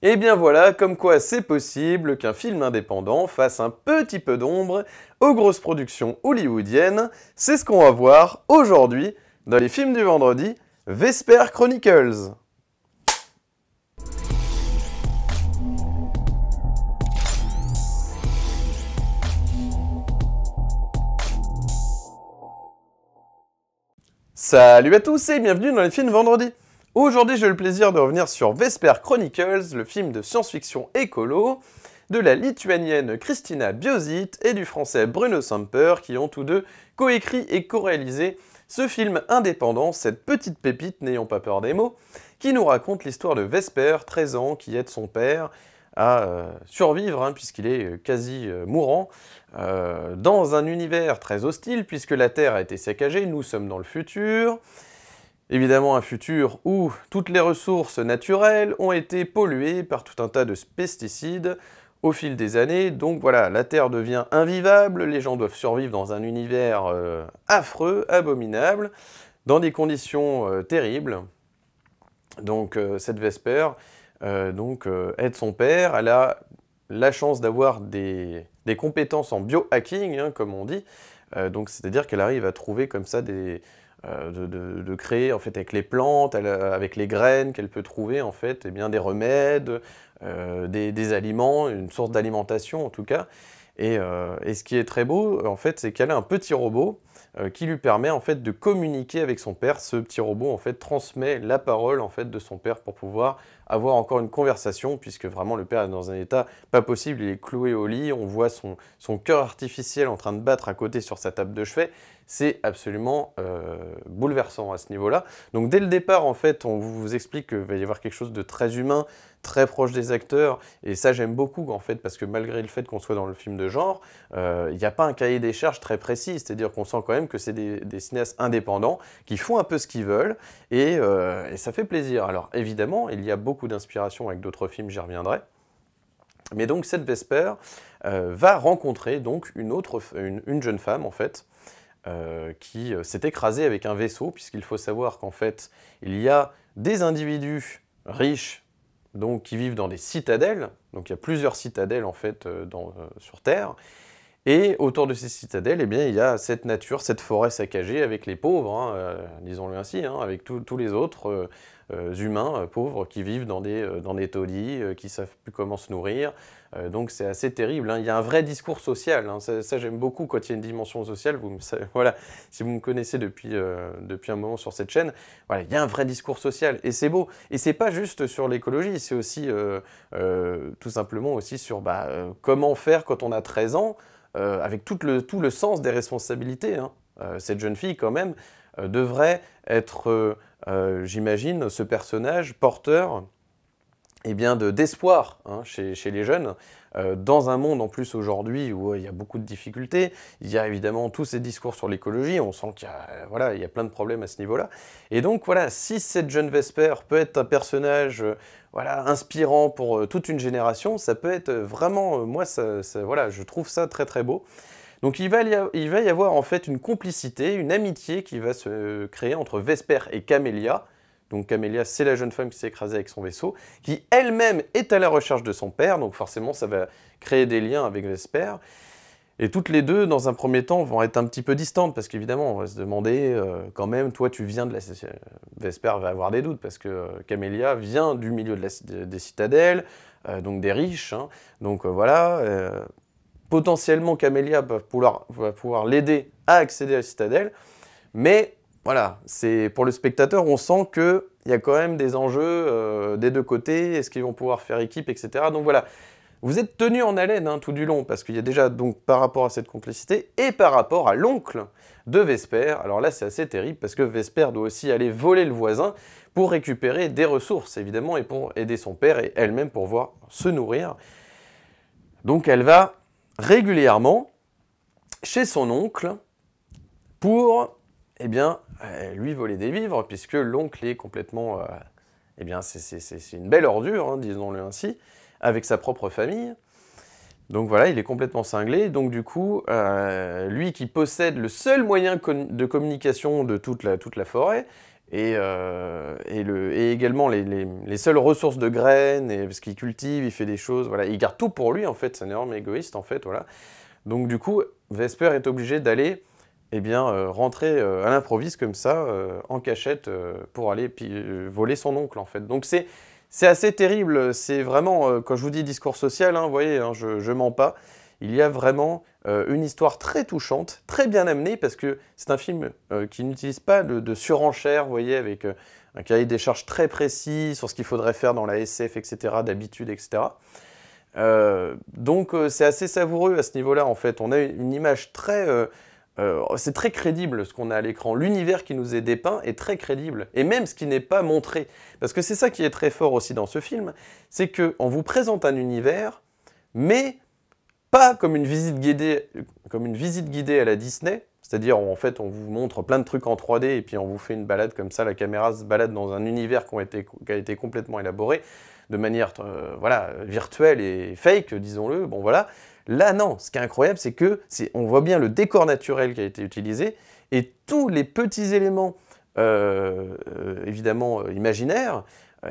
Et eh bien voilà, comme quoi c'est possible qu'un film indépendant fasse un petit peu d'ombre aux grosses productions hollywoodiennes, c'est ce qu'on va voir aujourd'hui dans les films du vendredi, Vesper Chronicles. Salut à tous et bienvenue dans les films vendredi. Aujourd'hui, j'ai le plaisir de revenir sur Vesper Chronicles, le film de science-fiction écolo, de la lituanienne Christina Biosit et du français Bruno Samper, qui ont tous deux coécrit et co-réalisé ce film indépendant, cette petite pépite, n'ayant pas peur des mots, qui nous raconte l'histoire de Vesper, 13 ans, qui aide son père à euh, survivre, hein, puisqu'il est euh, quasi euh, mourant, dans un univers très hostile, puisque la Terre a été saccagée, nous sommes dans le futur, Évidemment un futur où toutes les ressources naturelles ont été polluées par tout un tas de pesticides au fil des années, donc voilà, la Terre devient invivable, les gens doivent survivre dans un univers euh, affreux, abominable, dans des conditions euh, terribles. Donc euh, cette Vesper donc, aide son père, elle a la chance d'avoir des, compétences en biohacking, hein, comme on dit, donc c'est-à-dire qu'elle arrive à trouver comme ça des, euh, de, créer en fait avec les plantes, euh, avec les graines qu'elle peut trouver en fait, eh bien des remèdes, euh, des, aliments, une source mmh. d'alimentation en tout cas. Et, ce qui est très beau en fait, c'est qu'elle a un petit robot qui lui permet en fait de communiquer avec son père. Ce petit robot en fait transmet la parole en fait de son père pour pouvoir avoir encore une conversation, puisque vraiment le père est dans un état pas possible, il est cloué au lit, on voit son, cœur artificiel en train de battre à côté sur sa table de chevet, c'est absolument euh, bouleversant à ce niveau-là. Donc dès le départ, en fait, on vous explique qu'il va y avoir quelque chose de très humain, très proche des acteurs. Et ça, j'aime beaucoup, en fait, parce que malgré le fait qu'on soit dans le film de genre, il euh, n'y a pas un cahier des charges très précis. C'est-à-dire qu'on sent quand même que c'est des, cinéastes indépendants qui font un peu ce qu'ils veulent euh, et, ça fait plaisir. Alors, évidemment, il y a beaucoup d'inspiration avec d'autres films, j'y reviendrai. Mais donc, cette Vesper euh, va rencontrer donc une, autre, une, jeune femme, en fait, qui s'est écrasée avec un vaisseau, puisqu'il faut savoir qu'en fait, il y a des individus riches donc qui vivent dans des citadelles, donc il y a plusieurs citadelles en fait euh, euh, sur Terre, et autour de ces citadelles, eh bien, il y a cette nature, cette forêt saccagée avec les pauvres, hein, euh, disons-le ainsi, hein, avec tous les autres euh, euh, humains pauvres qui vivent dans des, dans des taudis, qui savent plus comment se nourrir. donc c'est assez terrible. Hein. Il y a un vrai discours social. Ça, j'aime beaucoup quand il y a une dimension sociale. voilà, si vous me connaissez depuis, depuis un moment sur cette chaîne, voilà, il y a un vrai discours social et c'est beau. Et c'est pas juste sur l'écologie, c'est aussi tout simplement aussi sur bah, comment faire quand on a 13 ans. Euh, avec tout le, sens des responsabilités, hein. euh, cette jeune fille quand même, euh, devrait être, j'imagine, ce personnage porteur eh bien d'espoir de, hein, chez, les jeunes, euh, dans un monde en plus aujourd'hui où euh, il y a beaucoup de difficultés, il y a évidemment tous ces discours sur l'écologie, on sent qu'il y, a, voilà, il y a plein de problèmes à ce niveau-là. Et donc voilà, si cette jeune Vesper peut être un personnage euh, voilà, inspirant pour toute une génération, ça peut être vraiment, moi voilà, je trouve ça très très beau. Donc il va, y avoir en fait une complicité, une amitié qui va se créer entre Vesper et Camélia, donc Camélia, c'est la jeune femme qui s'est écrasée avec son vaisseau, qui elle-même est à la recherche de son père, donc forcément ça va créer des liens avec Vesper. Et toutes les deux, dans un premier temps, vont être un petit peu distantes, parce qu'évidemment, on va se demander, euh, quand même, toi, tu viens de la... Vesper va avoir des doutes, parce que euh, Camélia vient du milieu des citadelles, euh, donc des riches, hein. donc voilà. potentiellement, Camélia va pouvoir l'aider à accéder à la citadelle, mais voilà, c'est pour le spectateur, on sent il y a quand même des enjeux euh, des deux côtés, est-ce qu'ils vont pouvoir faire équipe, etc. Donc voilà, vous êtes tenu en haleine hein, tout du long, parce qu'il y a déjà, donc, par rapport à cette complicité, et par rapport à l'oncle de Vesper, alors là c'est assez terrible, parce que Vesper doit aussi aller voler le voisin pour récupérer des ressources, évidemment, et pour aider son père et elle-même pour voir se nourrir. Donc elle va régulièrement chez son oncle pour eh bien, euh, lui voler des vivres, puisque l'oncle est complètement... Euh, eh bien, c'est une belle ordure, hein, disons-le ainsi, avec sa propre famille. Donc voilà, il est complètement cinglé. Donc du coup, euh, lui qui possède le seul moyen de communication de toute la, toute la forêt, et, le, et également les, seules ressources de graines, et, parce qu'il cultive, il fait des choses, voilà, il garde tout pour lui en fait, c'est un énorme égoïste en fait, voilà. Donc du coup, Vesper est obligé d'aller eh bien, euh, rentrer euh, à l'improviste comme ça, euh, en cachette, pour aller voler son oncle, en fait. Donc c'est... assez terrible, c'est vraiment, quand je vous dis discours social, hein, vous voyez, hein, je, je mens pas, il y a vraiment une histoire très touchante, très bien amenée, parce que c'est un film qui n'utilise pas de, surenchère, vous voyez, avec un cahier des charges très précis sur ce qu'il faudrait faire dans la SF, etc., d'habitude, etc. donc c'est assez savoureux à ce niveau-là, en fait. On a une image très euh, c'est très crédible ce qu'on a à l'écran. L'univers qui nous est dépeint est très crédible, et même ce qui n'est pas montré. Parce que c'est ça qui est très fort aussi dans ce film, c'est qu'on vous présente un univers, mais pas comme comme une visite guidée à la Disney, c'est-à-dire, en fait, on vous montre plein de trucs en 3D et puis on vous fait une balade comme ça. La caméra se balade dans un univers qui a été, qui a été complètement élaboré de manière euh, voilà, virtuelle et fake, disons-le. Bon, voilà. Là, non. Ce qui est incroyable, c'est que on voit bien le décor naturel qui a été utilisé et tous les petits éléments, euh, euh, évidemment, imaginaires.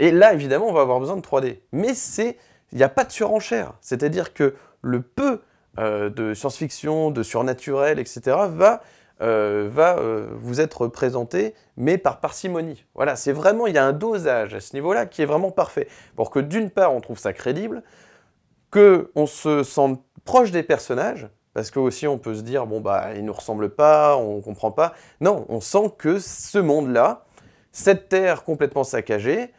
Et là, évidemment, on va avoir besoin de 3D. Mais c'est, il n'y a pas de surenchère. C'est-à-dire que le peu euh, de science-fiction, de surnaturel, etc., va, euh, euh, vous être présenté, mais par parcimonie. Voilà, c'est vraiment, il y a un dosage à ce niveau-là qui est vraiment parfait. Pour que d'une part, on trouve ça crédible, que on se sente proche des personnages, parce que aussi on peut se dire, bon, bah, ils ne nous ressemblent pas, on ne comprend pas. Non, on sent que ce monde-là, cette terre complètement saccagée,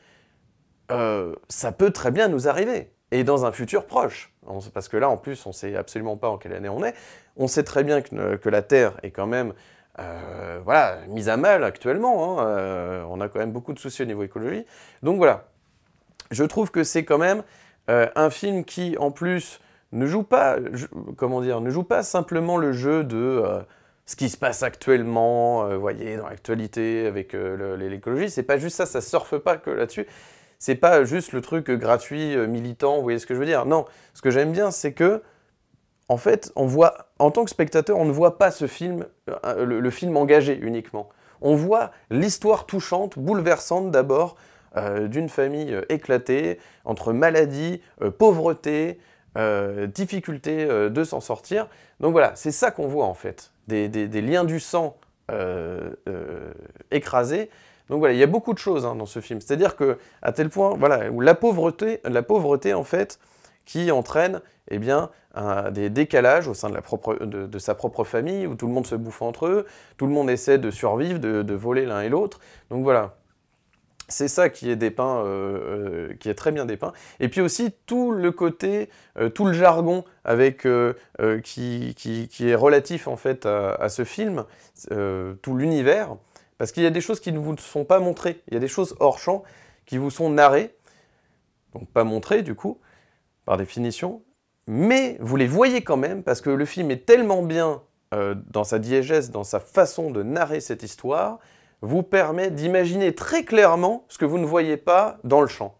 ça peut très bien nous arriver, et dans un futur proche parce que là, en plus, on ne sait absolument pas en quelle année on est. On sait très bien que, la Terre est quand même euh, voilà, mise à mal actuellement. Hein, euh, on a quand même beaucoup de soucis au niveau écologie. Donc voilà, je trouve que c'est quand même euh, un film qui, en plus, ne joue pas, comment dire, ne joue pas simplement le jeu de ce qui se passe actuellement, voyez, dans l'actualité avec l'écologie. C'est pas juste ça, ça surfe pas que là-dessus. C'est pas juste le truc euh, gratuit, euh, militant, vous voyez ce que je veux dire. Non, ce que j'aime bien, c'est que, en fait, on voit, en tant que spectateur, on ne voit pas ce film, euh, le, film engagé uniquement. On voit l'histoire touchante, bouleversante d'abord, d'une famille éclatée, entre maladie, pauvreté, difficulté de s'en sortir. Donc voilà, c'est ça qu'on voit en fait, des, liens du sang écrasés, donc voilà, il y a beaucoup de choses hein, dans ce film. C'est-à-dire que à tel point, où la pauvreté, en fait, qui entraîne eh bien, des décalages au sein de, sa propre famille, où tout le monde se bouffe entre eux, tout le monde essaie de survivre, de, voler l'un et l'autre. Donc voilà, c'est ça qui est dépeint, euh, euh, qui est très bien dépeint. Et puis aussi tout le côté, euh, tout le jargon avec qui, est relatif en fait à ce film, tout l'univers. Parce qu'il y a des choses qui ne vous sont pas montrées. Il y a des choses hors champ qui vous sont narrées, donc pas montrées du coup, par définition, mais vous les voyez quand même parce que le film est tellement bien euh, dans sa diégèse, dans sa façon de narrer cette histoire, vous permet d'imaginer très clairement ce que vous ne voyez pas dans le champ.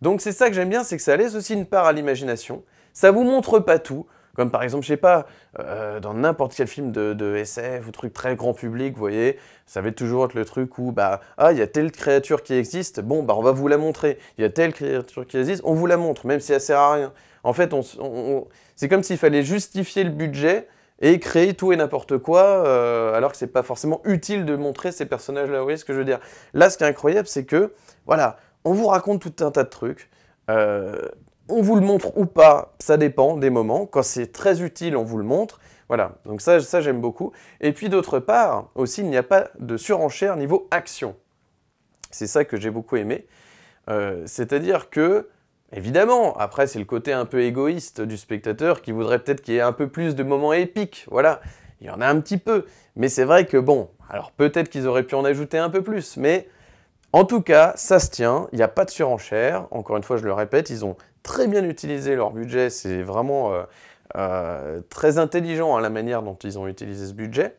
Donc c'est ça que j'aime bien, c'est que ça laisse aussi une part à l'imagination. Ça vous montre pas tout. Comme par exemple, je sais pas, euh, dans n'importe quel film de, SF ou truc très grand public, vous voyez, ça va toujours être le truc où, bah, ah, il y a telle créature qui existe, bon, bah, on va vous la montrer. Il y a telle créature qui existe, on vous la montre, même si elle sert à rien. En fait, c'est comme s'il fallait justifier le budget et créer tout et n'importe quoi, euh, alors que c'est pas forcément utile de montrer ces personnages-là. Vous voyez ce que je veux dire Là, ce qui est incroyable, c'est que, voilà, on vous raconte tout un tas de trucs. Euh, on vous le montre ou pas, ça dépend des moments. Quand c'est très utile, on vous le montre. Voilà, donc ça, ça j'aime beaucoup. Et puis d'autre part, aussi, il n'y a pas de surenchère niveau action. C'est ça que j'ai beaucoup aimé. Euh, c'est-à-dire que, évidemment, après c'est le côté un peu égoïste du spectateur qui voudrait peut-être qu'il y ait un peu plus de moments épiques, voilà, il y en a un petit peu. Mais c'est vrai que bon, alors peut-être qu'ils auraient pu en ajouter un peu plus, mais en tout cas, ça se tient, il n'y a pas de surenchère. Encore une fois, je le répète, ils ont très bien utilisé leur budget, c'est vraiment euh, euh, très intelligent à hein, la manière dont ils ont utilisé ce budget.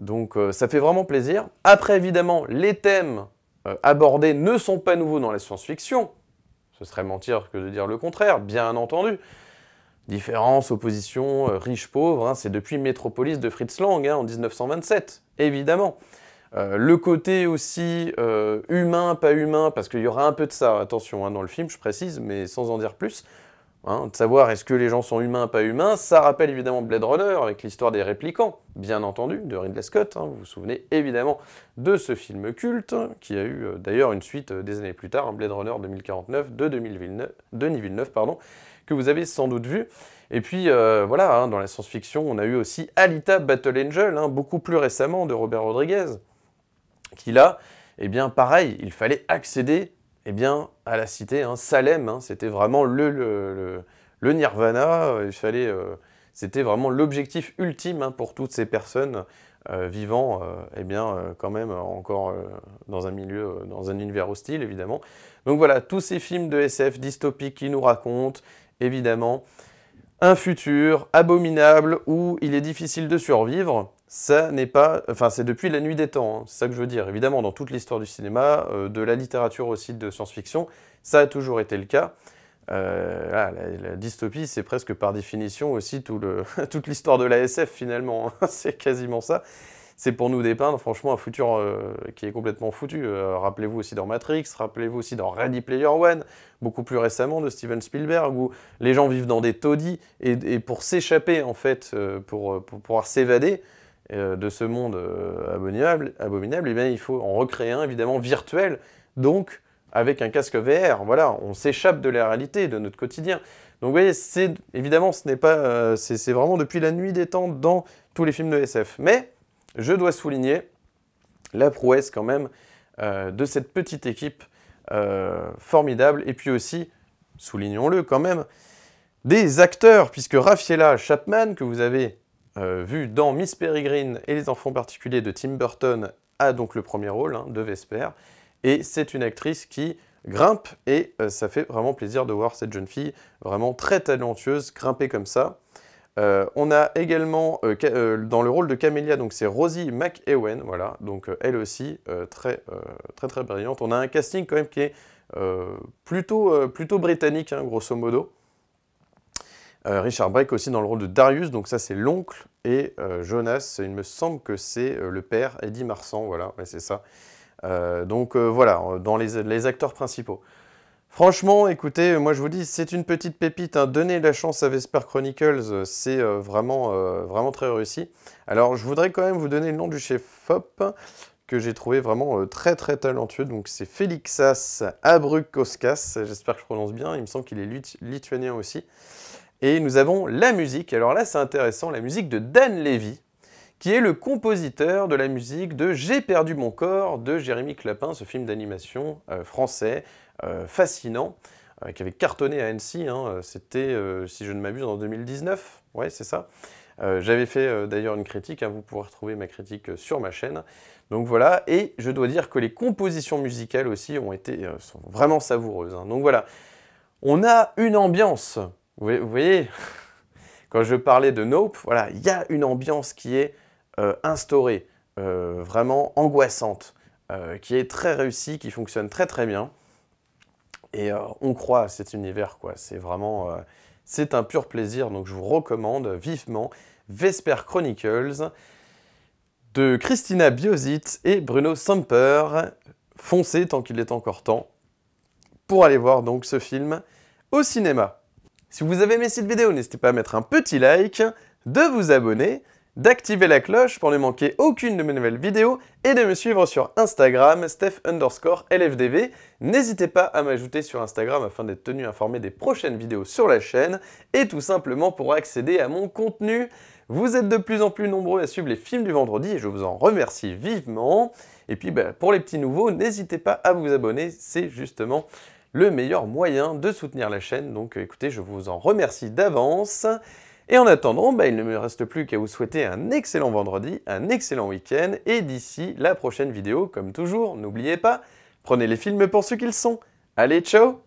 Donc euh, ça fait vraiment plaisir. Après, évidemment, les thèmes abordés ne sont pas nouveaux dans la science-fiction. Ce serait mentir que de dire le contraire, bien entendu. Différence, opposition, riche-pauvre, hein, c'est depuis Métropolis de Fritz Lang hein, en 1927, évidemment. Euh, le côté aussi euh, humain, pas humain, parce qu'il y aura un peu de ça, attention, hein, dans le film, je précise, mais sans en dire plus. Hein, de savoir est-ce que les gens sont humains, pas humains, ça rappelle évidemment Blade Runner avec l'histoire des réplicants, bien entendu, de Ridley Scott. Hein, vous vous souvenez évidemment de ce film culte, qui a eu euh, d'ailleurs une suite des années plus tard, Blade Runner 2049 de 2009, Denis Villeneuve, pardon, que vous avez sans doute vu. Et puis voilà, dans la science-fiction, on a eu aussi Alita Battle Angel, beaucoup plus récemment de Robert Rodriguez qu'il là, eh bien pareil, il fallait accéder eh bien, à la cité. Hein, Salem, hein, c'était vraiment le, nirvana, euh, il fallait, euh, c'était vraiment l'objectif ultime hein, pour toutes ces personnes euh, vivant eh bien, quand même encore dans un milieu, dans un univers hostile évidemment. Donc voilà, tous ces films de SF dystopiques qui nous racontent évidemment un futur abominable où il est difficile de survivre ça n'est pas, enfin c'est depuis la nuit des temps, hein, c'est ça que je veux dire. Évidemment, dans toute l'histoire du cinéma, euh, de la littérature aussi de science-fiction, ça a toujours été le cas. Euh, ah, la, dystopie, c'est presque par définition aussi toute l'histoire de la SF finalement. Hein, c'est quasiment ça. C'est pour nous dépeindre franchement un futur euh, qui est complètement foutu. rappelez-vous aussi dans Matrix, rappelez-vous aussi dans Ready Player One, beaucoup plus récemment de Steven Spielberg, où les gens vivent dans des taudis et, pour s'échapper en fait, pour pouvoir s'évader, euh, de ce monde euh, abominable, abominable eh bien, il faut en recréer un évidemment virtuel, donc avec un casque VR. Voilà, on s'échappe de la réalité, de notre quotidien. Donc vous voyez, c'est évidemment, ce n'est pas, euh, c'est vraiment depuis la nuit des temps dans tous les films de SF. Mais je dois souligner la prouesse quand même de cette petite équipe formidable, et puis aussi, soulignons-le quand même, des acteurs, puisque Raffaella Chapman, que vous avez euh, vu dans Miss Peregrine et les enfants particuliers de Tim Burton, a donc le premier rôle hein, de Vesper. Et c'est une actrice qui grimpe et euh, ça fait vraiment plaisir de voir cette jeune fille vraiment très talentueuse grimper comme ça. Euh, on a également dans le rôle de Camélia, donc c'est Rosie McEwen, voilà, donc elle aussi très, très très brillante. On a un casting quand même qui est plutôt, plutôt britannique, hein, grosso modo. Euh, Richard Brake aussi dans le rôle de Darius, donc ça c'est l'oncle. Et euh, Jonas, il me semble que c'est euh, le père, Eddie Marsan, voilà, c'est ça. donc voilà, dans les, acteurs principaux. Franchement, écoutez, moi je vous dis, c'est une petite pépite. Hein. donner la chance à Vesper Chronicles, c'est vraiment, vraiment très réussi. Alors je voudrais quand même vous donner le nom du chef Fop que j'ai trouvé vraiment très très talentueux. Donc c'est Felixas Abrukoskas, j'espère que je prononce bien, il me semble qu'il est lituanien aussi. Et nous avons la musique, alors là c'est intéressant, la musique de Dan Levy, qui est le compositeur de la musique de J'ai perdu mon corps de Jérémy Clapin, ce film d'animation euh, français euh, fascinant, euh, qui avait cartonné à Annecy, hein. c'était, si je ne m'abuse, en 2019, ouais c'est ça. J'avais fait d'ailleurs une critique, hein. vous pouvez retrouver ma critique sur ma chaîne. Donc voilà, et je dois dire que les compositions musicales aussi ont été, sont vraiment savoureuses. Hein. Donc voilà, on a une ambiance vous, voyez, quand je parlais de Nope, voilà, il y a une ambiance qui est euh, instaurée, euh, vraiment angoissante, euh, qui est très réussie, qui fonctionne très très bien. Et on croit à cet univers, quoi. C'est vraiment, c'est un pur plaisir. Donc je vous recommande vivement Vesper Chronicles de Christina Biosit et Bruno Samper. Foncez tant qu'il est encore temps pour aller voir donc ce film au cinéma. Si vous avez aimé cette vidéo, n'hésitez pas à mettre un petit like, de vous abonner, d'activer la cloche pour ne manquer aucune de mes nouvelles vidéos et de me suivre sur Instagram, Steph underscore LFDV. N'hésitez pas à m'ajouter sur Instagram afin d'être tenu informé des prochaines vidéos sur la chaîne et tout simplement pour accéder à mon contenu. Vous êtes de plus en plus nombreux à suivre les films du vendredi et je vous en remercie vivement. Et puis bah, pour les petits nouveaux, n'hésitez pas à vous abonner, c'est justement le meilleur moyen de soutenir la chaîne. Donc euh, écoutez, je vous en remercie d'avance. Et en attendant, bah, il ne me reste plus qu'à vous souhaiter un excellent vendredi, un excellent week-end, et d'ici la prochaine vidéo, comme toujours, n'oubliez pas, prenez les films pour ce qu'ils sont. Allez, ciao